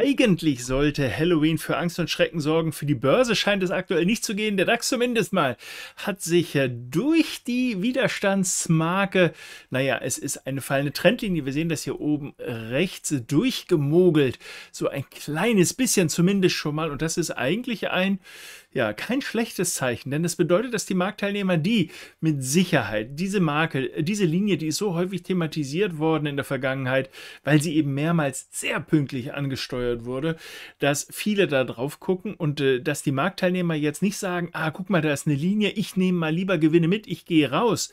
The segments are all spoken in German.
Eigentlich sollte Halloween für Angst und Schrecken sorgen. Für die Börse scheint es aktuell nicht zu gehen. Der DAX zumindest mal hat sich durch die Widerstandsmarke, naja, es ist eine fallende Trendlinie. Wir sehen das hier oben rechts durchgemogelt. So ein kleines bisschen zumindest schon mal. Und das ist eigentlich ein, ja, kein schlechtes Zeichen, denn es das bedeutet, dass die Marktteilnehmer, die mit Sicherheit diese Marke, diese Linie, die ist so häufig thematisiert worden in der Vergangenheit, weil sie eben mehrmals sehr pünktlich angesteuert wurde, dass viele da drauf gucken und äh, dass die Marktteilnehmer jetzt nicht sagen, ah, guck mal, da ist eine Linie, ich nehme mal lieber Gewinne mit, ich gehe raus.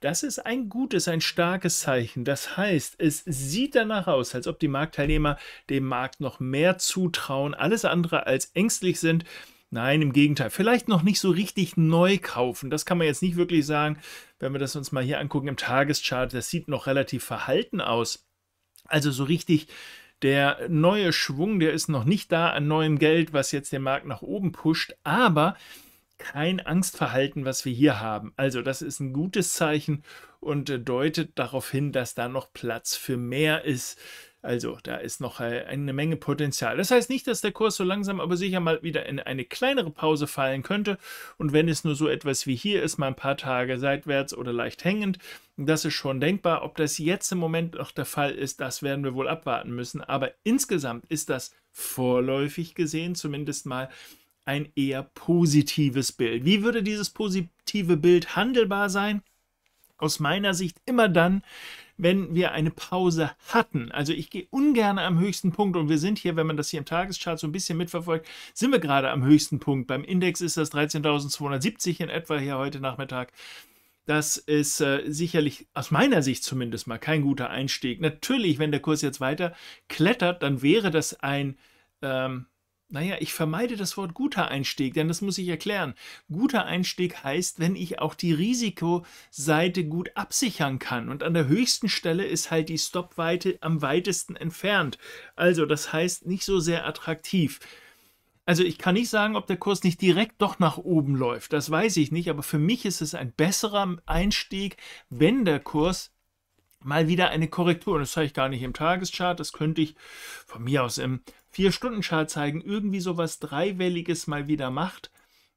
Das ist ein gutes, ein starkes Zeichen. Das heißt, es sieht danach aus, als ob die Marktteilnehmer dem Markt noch mehr zutrauen, alles andere als ängstlich sind, Nein, im Gegenteil. Vielleicht noch nicht so richtig neu kaufen. Das kann man jetzt nicht wirklich sagen. Wenn wir das uns mal hier angucken im Tageschart, das sieht noch relativ verhalten aus. Also so richtig der neue Schwung, der ist noch nicht da an neuem Geld, was jetzt den Markt nach oben pusht. Aber kein Angstverhalten, was wir hier haben. Also das ist ein gutes Zeichen und deutet darauf hin, dass da noch Platz für mehr ist. Also da ist noch äh, eine Menge Potenzial. Das heißt nicht, dass der Kurs so langsam aber sicher mal wieder in eine kleinere Pause fallen könnte. Und wenn es nur so etwas wie hier ist, mal ein paar Tage seitwärts oder leicht hängend, das ist schon denkbar. Ob das jetzt im Moment noch der Fall ist, das werden wir wohl abwarten müssen. Aber insgesamt ist das vorläufig gesehen zumindest mal ein eher positives Bild. Wie würde dieses positive Bild handelbar sein? Aus meiner Sicht immer dann, wenn wir eine Pause hatten. Also ich gehe ungern am höchsten Punkt und wir sind hier, wenn man das hier im Tageschart so ein bisschen mitverfolgt, sind wir gerade am höchsten Punkt. Beim Index ist das 13.270 in etwa hier heute Nachmittag. Das ist äh, sicherlich aus meiner Sicht zumindest mal kein guter Einstieg. Natürlich, wenn der Kurs jetzt weiter klettert, dann wäre das ein ähm, naja, ich vermeide das Wort guter Einstieg, denn das muss ich erklären. Guter Einstieg heißt, wenn ich auch die Risikoseite gut absichern kann. Und an der höchsten Stelle ist halt die Stopweite am weitesten entfernt. Also das heißt nicht so sehr attraktiv. Also ich kann nicht sagen, ob der Kurs nicht direkt doch nach oben läuft. Das weiß ich nicht. Aber für mich ist es ein besserer Einstieg, wenn der Kurs mal wieder eine Korrektur. Und das zeige ich gar nicht im Tageschart, das könnte ich von mir aus im 4-Stunden-Chart zeigen. Irgendwie sowas Dreiwelliges mal wieder macht.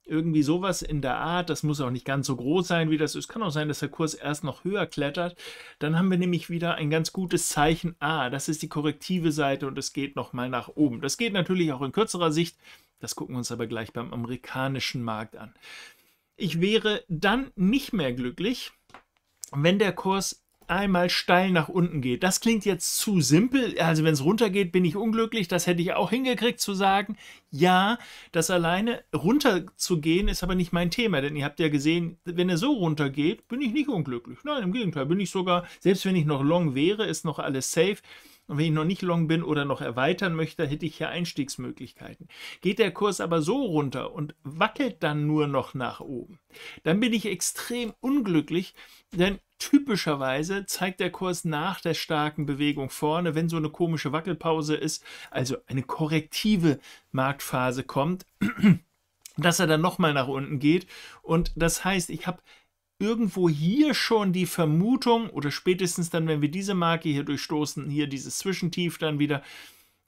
Irgendwie sowas in der Art, das muss auch nicht ganz so groß sein, wie das ist. Kann auch sein, dass der Kurs erst noch höher klettert. Dann haben wir nämlich wieder ein ganz gutes Zeichen. Ah, das ist die korrektive Seite und es geht nochmal nach oben. Das geht natürlich auch in kürzerer Sicht. Das gucken wir uns aber gleich beim amerikanischen Markt an. Ich wäre dann nicht mehr glücklich, wenn der Kurs einmal steil nach unten geht. Das klingt jetzt zu simpel. Also wenn es runtergeht, bin ich unglücklich. Das hätte ich auch hingekriegt zu sagen. Ja, das alleine runterzugehen ist aber nicht mein Thema, denn ihr habt ja gesehen, wenn er so runtergeht, bin ich nicht unglücklich. Nein, im Gegenteil, bin ich sogar, selbst wenn ich noch long wäre, ist noch alles safe. Und wenn ich noch nicht long bin oder noch erweitern möchte, hätte ich hier Einstiegsmöglichkeiten. Geht der Kurs aber so runter und wackelt dann nur noch nach oben, dann bin ich extrem unglücklich, denn typischerweise zeigt der Kurs nach der starken Bewegung vorne, wenn so eine komische Wackelpause ist, also eine korrektive Marktphase kommt, dass er dann nochmal nach unten geht. Und das heißt, ich habe irgendwo hier schon die Vermutung, oder spätestens dann, wenn wir diese Marke hier durchstoßen, hier dieses Zwischentief dann wieder,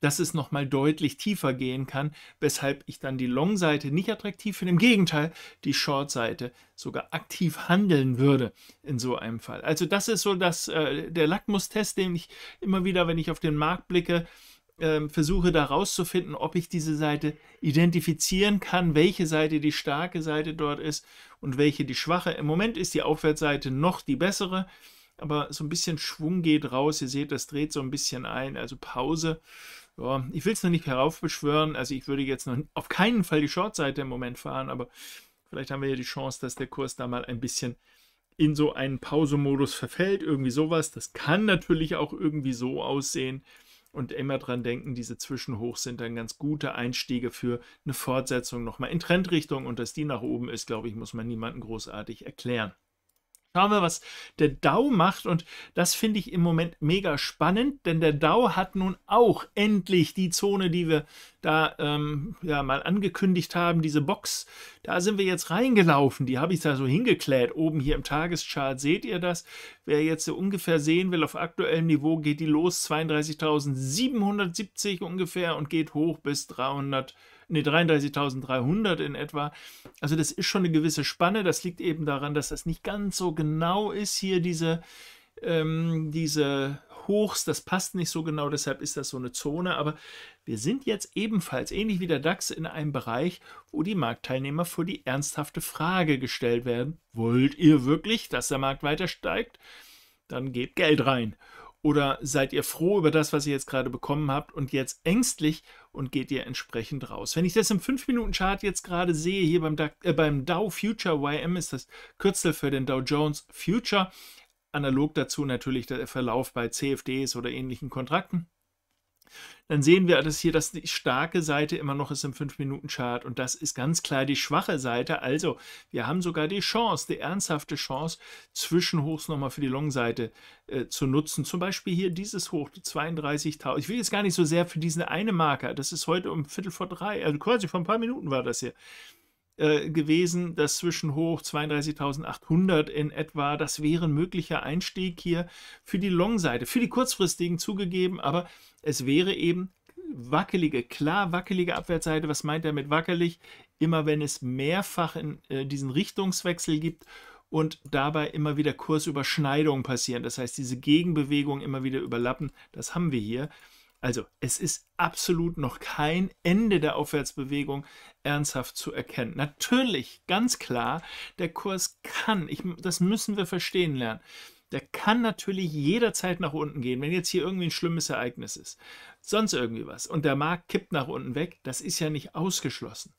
dass es nochmal deutlich tiefer gehen kann, weshalb ich dann die Long-Seite nicht attraktiv finde. Im Gegenteil, die Short-Seite sogar aktiv handeln würde in so einem Fall. Also das ist so das, äh, der Lackmustest, den ich immer wieder, wenn ich auf den Markt blicke, ähm, versuche da rauszufinden, ob ich diese Seite identifizieren kann, welche Seite die starke Seite dort ist und welche die schwache. Im Moment ist die Aufwärtsseite noch die bessere, aber so ein bisschen Schwung geht raus. Ihr seht, das dreht so ein bisschen ein, also Pause. Ja, ich will es noch nicht heraufbeschwören, also ich würde jetzt noch auf keinen Fall die Shortseite im Moment fahren, aber vielleicht haben wir ja die Chance, dass der Kurs da mal ein bisschen in so einen Pausemodus verfällt, irgendwie sowas. Das kann natürlich auch irgendwie so aussehen und immer dran denken, diese Zwischenhochs sind dann ganz gute Einstiege für eine Fortsetzung nochmal in Trendrichtung und dass die nach oben ist, glaube ich, muss man niemandem großartig erklären. Schauen wir, was der DAO macht und das finde ich im Moment mega spannend, denn der DAO hat nun auch endlich die Zone, die wir da ähm, ja, mal angekündigt haben, diese Box, da sind wir jetzt reingelaufen, die habe ich da so hingeklärt. Oben hier im Tageschart seht ihr das. Wer jetzt so ungefähr sehen will, auf aktuellem Niveau geht die los 32.770 ungefähr und geht hoch bis 300 nee, 33.300 in etwa. Also das ist schon eine gewisse Spanne. Das liegt eben daran, dass das nicht ganz so genau ist hier, diese, ähm, diese hochs, das passt nicht so genau, deshalb ist das so eine Zone. Aber wir sind jetzt ebenfalls, ähnlich wie der DAX, in einem Bereich, wo die Marktteilnehmer vor die ernsthafte Frage gestellt werden, wollt ihr wirklich, dass der Markt weiter steigt? Dann gebt Geld rein. Oder seid ihr froh über das, was ihr jetzt gerade bekommen habt und jetzt ängstlich und geht ihr entsprechend raus? Wenn ich das im 5-Minuten-Chart jetzt gerade sehe, hier beim, äh, beim Dow Future YM ist das Kürzel für den Dow Jones Future, analog dazu natürlich der Verlauf bei CFDs oder ähnlichen Kontrakten. Dann sehen wir das hier, dass die starke Seite immer noch ist im 5-Minuten-Chart und das ist ganz klar die schwache Seite. Also wir haben sogar die Chance, die ernsthafte Chance, Zwischenhochs nochmal für die Long-Seite äh, zu nutzen. Zum Beispiel hier dieses Hoch, 32.000. Ich will jetzt gar nicht so sehr für diesen eine Marker, das ist heute um Viertel vor drei, also quasi vor ein paar Minuten war das hier. Äh, gewesen. Das Zwischenhoch 32.800 in etwa, das wäre ein möglicher Einstieg hier für die Long-Seite. Für die kurzfristigen zugegeben, aber es wäre eben wackelige, klar wackelige Abwärtsseite. Was meint er mit wackelig? Immer wenn es mehrfach in äh, diesen Richtungswechsel gibt und dabei immer wieder Kursüberschneidungen passieren. Das heißt, diese Gegenbewegung immer wieder überlappen. Das haben wir hier. Also es ist absolut noch kein Ende der Aufwärtsbewegung ernsthaft zu erkennen. Natürlich, ganz klar, der Kurs kann, ich, das müssen wir verstehen lernen, der kann natürlich jederzeit nach unten gehen, wenn jetzt hier irgendwie ein schlimmes Ereignis ist, sonst irgendwie was und der Markt kippt nach unten weg, das ist ja nicht ausgeschlossen.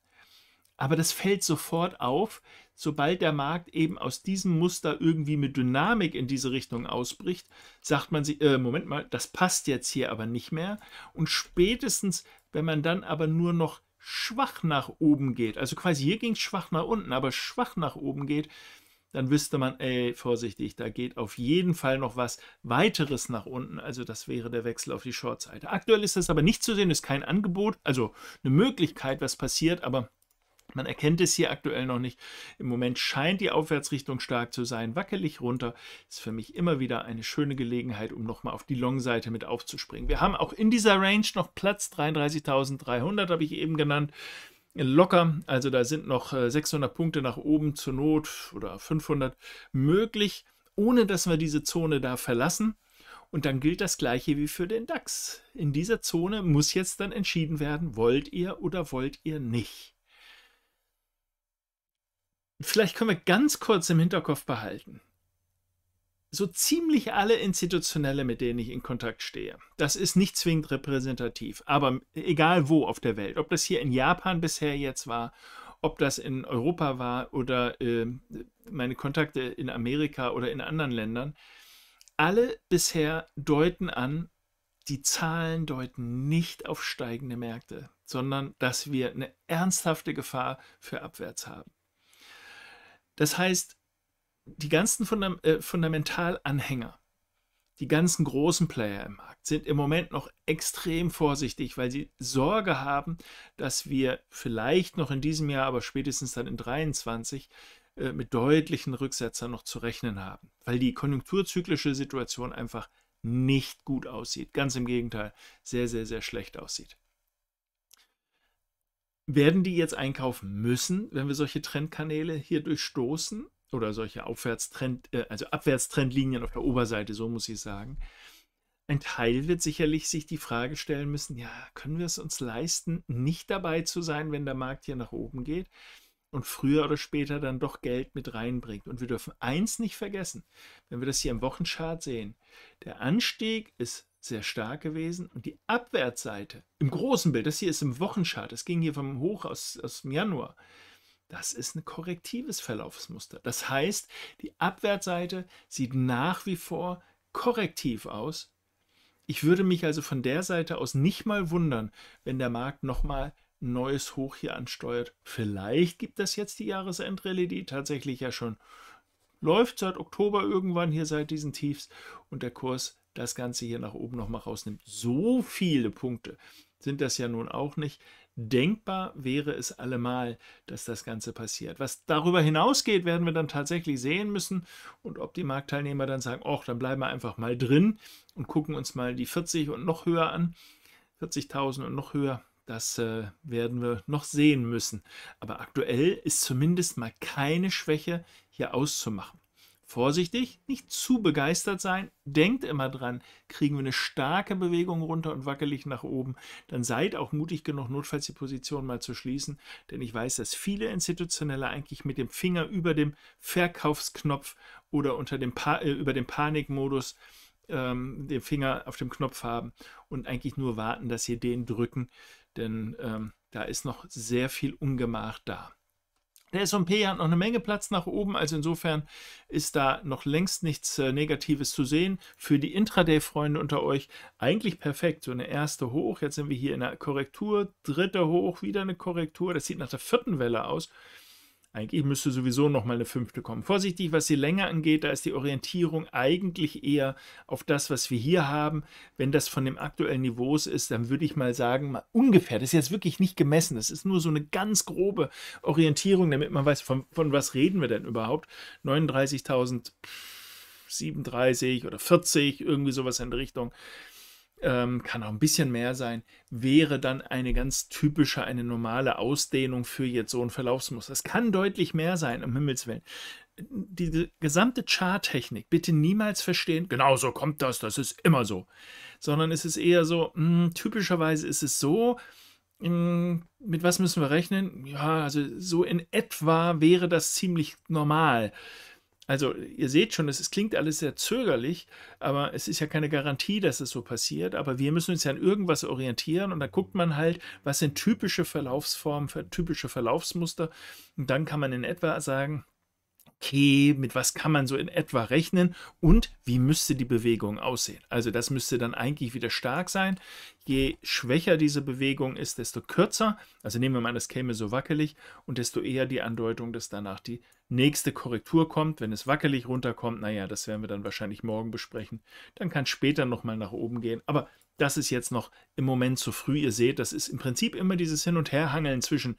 Aber das fällt sofort auf, sobald der Markt eben aus diesem Muster irgendwie mit Dynamik in diese Richtung ausbricht, sagt man sich, äh, Moment mal, das passt jetzt hier aber nicht mehr. Und spätestens, wenn man dann aber nur noch schwach nach oben geht, also quasi hier ging es schwach nach unten, aber schwach nach oben geht, dann wüsste man, ey, vorsichtig, da geht auf jeden Fall noch was weiteres nach unten. Also das wäre der Wechsel auf die Shortseite. Aktuell ist das aber nicht zu sehen, ist kein Angebot, also eine Möglichkeit, was passiert, aber man erkennt es hier aktuell noch nicht. Im Moment scheint die Aufwärtsrichtung stark zu sein, wackelig runter. Ist für mich immer wieder eine schöne Gelegenheit, um nochmal auf die Long-Seite mit aufzuspringen. Wir haben auch in dieser Range noch Platz 33.300, habe ich eben genannt. Locker, also da sind noch 600 äh, Punkte nach oben zur Not oder 500 möglich, ohne dass wir diese Zone da verlassen. Und dann gilt das gleiche wie für den DAX. In dieser Zone muss jetzt dann entschieden werden, wollt ihr oder wollt ihr nicht vielleicht können wir ganz kurz im Hinterkopf behalten. So ziemlich alle Institutionelle, mit denen ich in Kontakt stehe, das ist nicht zwingend repräsentativ, aber egal wo auf der Welt, ob das hier in Japan bisher jetzt war, ob das in Europa war oder äh, meine Kontakte in Amerika oder in anderen Ländern, alle bisher deuten an, die Zahlen deuten nicht auf steigende Märkte, sondern dass wir eine ernsthafte Gefahr für abwärts haben. Das heißt, die ganzen Fundam äh, Fundamentalanhänger, die ganzen großen Player im Markt sind im Moment noch extrem vorsichtig, weil sie Sorge haben, dass wir vielleicht noch in diesem Jahr, aber spätestens dann in 2023 äh, mit deutlichen Rücksetzern noch zu rechnen haben, weil die konjunkturzyklische Situation einfach nicht gut aussieht. Ganz im Gegenteil, sehr, sehr, sehr schlecht aussieht werden die jetzt einkaufen müssen, wenn wir solche Trendkanäle hier durchstoßen oder solche Aufwärtstrend, äh, also Abwärtstrendlinien auf der Oberseite, so muss ich sagen. Ein Teil wird sicherlich sich die Frage stellen müssen, ja, können wir es uns leisten, nicht dabei zu sein, wenn der Markt hier nach oben geht und früher oder später dann doch Geld mit reinbringt. Und wir dürfen eins nicht vergessen, wenn wir das hier im Wochenchart sehen, der Anstieg ist sehr stark gewesen. Und die Abwärtsseite im großen Bild, das hier ist im Wochenchart, das ging hier vom Hoch aus, aus dem Januar, das ist ein korrektives Verlaufsmuster. Das heißt, die Abwärtsseite sieht nach wie vor korrektiv aus. Ich würde mich also von der Seite aus nicht mal wundern, wenn der Markt nochmal ein neues Hoch hier ansteuert. Vielleicht gibt das jetzt die Jahresendrallye, die tatsächlich ja schon läuft seit Oktober irgendwann hier seit diesen Tiefs und der Kurs das Ganze hier nach oben nochmal rausnimmt. So viele Punkte sind das ja nun auch nicht. Denkbar wäre es allemal, dass das Ganze passiert. Was darüber hinausgeht, werden wir dann tatsächlich sehen müssen und ob die Marktteilnehmer dann sagen, ach, dann bleiben wir einfach mal drin und gucken uns mal die 40 und noch höher an, 40.000 und noch höher. Das äh, werden wir noch sehen müssen. Aber aktuell ist zumindest mal keine Schwäche hier auszumachen vorsichtig, nicht zu begeistert sein. Denkt immer dran, kriegen wir eine starke Bewegung runter und wackelig nach oben, dann seid auch mutig genug, notfalls die Position mal zu schließen. Denn ich weiß, dass viele Institutionelle eigentlich mit dem Finger über dem Verkaufsknopf oder unter dem pa äh, über dem Panikmodus ähm, den Finger auf dem Knopf haben und eigentlich nur warten, dass sie den drücken. Denn ähm, da ist noch sehr viel Ungemach da. Der S&P hat noch eine Menge Platz nach oben, also insofern ist da noch längst nichts äh, Negatives zu sehen. Für die Intraday-Freunde unter euch eigentlich perfekt. So eine erste hoch, jetzt sind wir hier in der Korrektur, dritte hoch, wieder eine Korrektur. Das sieht nach der vierten Welle aus. Eigentlich müsste sowieso noch mal eine fünfte kommen. Vorsichtig, was die Länge angeht, da ist die Orientierung eigentlich eher auf das, was wir hier haben. Wenn das von dem aktuellen Niveau ist, dann würde ich mal sagen, mal ungefähr, das ist jetzt wirklich nicht gemessen, das ist nur so eine ganz grobe Orientierung, damit man weiß, von, von was reden wir denn überhaupt. 39.037 oder 40, irgendwie sowas in der Richtung ähm, kann auch ein bisschen mehr sein, wäre dann eine ganz typische, eine normale Ausdehnung für jetzt so ein Verlaufsmuster. Es kann deutlich mehr sein, um Himmels Willen. Die gesamte Charttechnik bitte niemals verstehen, genau so kommt das, das ist immer so. Sondern es ist eher so, mh, hm, typischerweise ist es so, hm, mit was müssen wir rechnen? Ja, also so in etwa wäre das ziemlich normal. Also ihr seht schon, es klingt alles sehr zögerlich, aber es ist ja keine Garantie, dass es so passiert. Aber wir müssen uns ja an irgendwas orientieren und dann guckt man halt, was sind typische Verlaufsformen, typische Verlaufsmuster. Und dann kann man in etwa sagen, okay, mit was kann man so in etwa rechnen und wie müsste die Bewegung aussehen. Also das müsste dann eigentlich wieder stark sein. Je schwächer diese Bewegung ist, desto kürzer, also nehmen wir mal an, es käme so wackelig und desto eher die Andeutung, dass danach die nächste Korrektur kommt. Wenn es wackelig runterkommt, naja, das werden wir dann wahrscheinlich morgen besprechen. Dann kann es später nochmal nach oben gehen, aber das ist jetzt noch im Moment zu früh. Ihr seht, das ist im Prinzip immer dieses Hin- und Herhangeln zwischen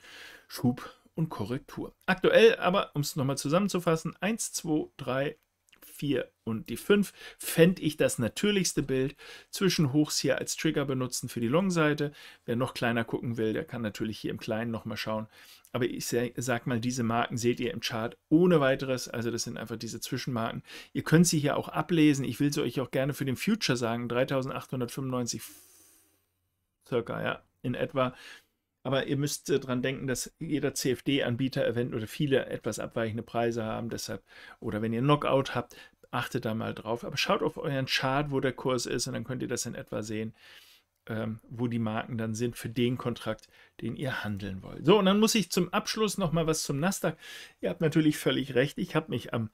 Schub und Korrektur. Aktuell aber, um es nochmal zusammenzufassen, 1, 2, 3, 4 und die 5 fände ich das natürlichste Bild. Zwischenhochs hier als Trigger benutzen für die Long-Seite. Wer noch kleiner gucken will, der kann natürlich hier im Kleinen nochmal schauen. Aber ich sage mal, diese Marken seht ihr im Chart ohne weiteres. Also das sind einfach diese Zwischenmarken. Ihr könnt sie hier auch ablesen. Ich will sie euch auch gerne für den Future sagen. 3895 circa, ja, in etwa aber ihr müsst äh, daran denken, dass jeder CFD-Anbieter eventuell oder viele etwas abweichende Preise haben. Deshalb, oder wenn ihr Knockout habt, achtet da mal drauf. Aber schaut auf euren Chart, wo der Kurs ist, und dann könnt ihr das in etwa sehen, ähm, wo die Marken dann sind für den Kontrakt, den ihr handeln wollt. So, und dann muss ich zum Abschluss nochmal was zum Nasdaq. Ihr habt natürlich völlig recht. Ich habe mich am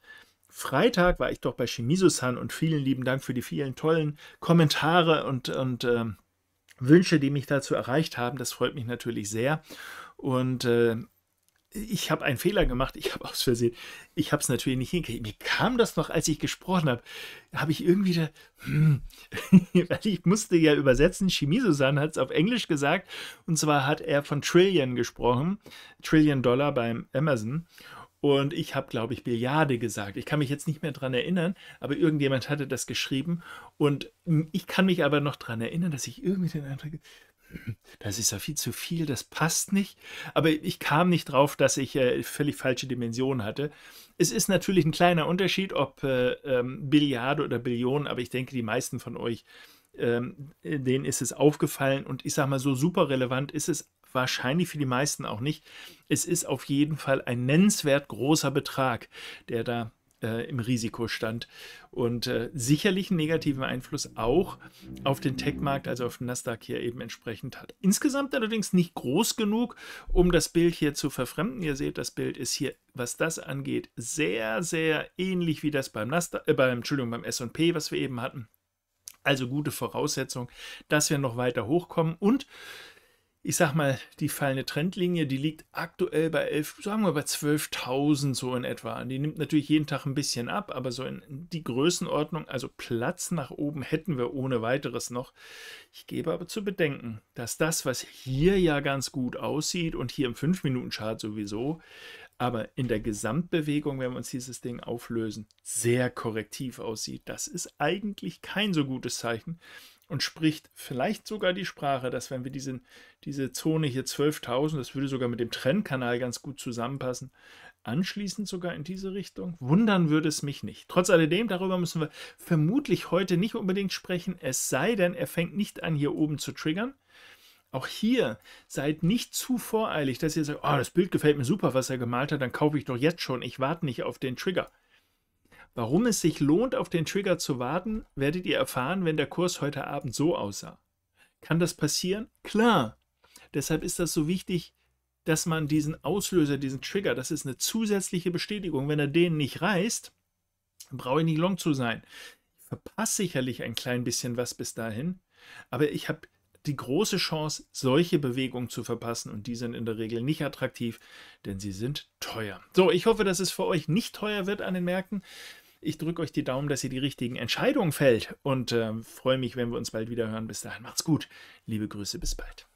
Freitag war ich doch bei Shimizu-san und vielen lieben Dank für die vielen tollen Kommentare und, und ähm, Wünsche, die mich dazu erreicht haben. Das freut mich natürlich sehr. Und äh, ich habe einen Fehler gemacht. Ich habe aus Versehen, ich habe es natürlich nicht hingekriegt. Mir kam das noch, als ich gesprochen habe, habe ich irgendwie da, hm, weil ich musste ja übersetzen. Chemie susan hat es auf Englisch gesagt. Und zwar hat er von Trillion gesprochen, Trillion Dollar beim Amazon. Und ich habe, glaube ich, Billiarde gesagt. Ich kann mich jetzt nicht mehr daran erinnern, aber irgendjemand hatte das geschrieben. Und ich kann mich aber noch daran erinnern, dass ich irgendwie den Eindruck, hm, das ist ja viel zu viel, das passt nicht. Aber ich kam nicht drauf, dass ich äh, völlig falsche Dimensionen hatte. Es ist natürlich ein kleiner Unterschied, ob äh, ähm, Billiarde oder Billionen, aber ich denke, die meisten von euch, ähm, äh, denen ist es aufgefallen und ich sage mal, so super relevant ist es wahrscheinlich für die meisten auch nicht. Es ist auf jeden Fall ein nennenswert großer Betrag, der da äh, im Risiko stand und äh, sicherlich einen negativen Einfluss auch auf den Tech-Markt, also auf den Nasdaq hier eben entsprechend hat. Insgesamt allerdings nicht groß genug, um das Bild hier zu verfremden. Ihr seht, das Bild ist hier, was das angeht, sehr, sehr ähnlich wie das beim Nasdaq, äh, beim, Entschuldigung, beim S&P, was wir eben hatten. Also gute Voraussetzung, dass wir noch weiter hochkommen und ich sag mal, die fallende Trendlinie, die liegt aktuell bei 11, sagen wir bei 12.000 so in etwa. Die nimmt natürlich jeden Tag ein bisschen ab, aber so in die Größenordnung, also Platz nach oben hätten wir ohne weiteres noch. Ich gebe aber zu bedenken, dass das, was hier ja ganz gut aussieht und hier im 5-Minuten-Chart sowieso, aber in der Gesamtbewegung, wenn wir uns dieses Ding auflösen, sehr korrektiv aussieht. Das ist eigentlich kein so gutes Zeichen und spricht vielleicht sogar die Sprache, dass wenn wir diesen, diese Zone hier 12.000, das würde sogar mit dem Trendkanal ganz gut zusammenpassen, anschließend sogar in diese Richtung? Wundern würde es mich nicht. Trotz alledem, darüber müssen wir vermutlich heute nicht unbedingt sprechen, es sei denn, er fängt nicht an, hier oben zu triggern. Auch hier seid nicht zu voreilig, dass ihr sagt, oh, das Bild gefällt mir super, was er gemalt hat, dann kaufe ich doch jetzt schon, ich warte nicht auf den Trigger. Warum es sich lohnt, auf den Trigger zu warten, werdet ihr erfahren, wenn der Kurs heute Abend so aussah. Kann das passieren? Klar. Deshalb ist das so wichtig, dass man diesen Auslöser, diesen Trigger, das ist eine zusätzliche Bestätigung. Wenn er den nicht reißt, brauche ich nicht long zu sein. Ich verpasse sicherlich ein klein bisschen was bis dahin, aber ich habe die große Chance, solche Bewegungen zu verpassen und die sind in der Regel nicht attraktiv, denn sie sind teuer. So, ich hoffe, dass es für euch nicht teuer wird an den Märkten. Ich drücke euch die Daumen, dass ihr die richtigen Entscheidungen fällt und äh, freue mich, wenn wir uns bald wieder hören. Bis dahin macht's gut. Liebe Grüße, bis bald.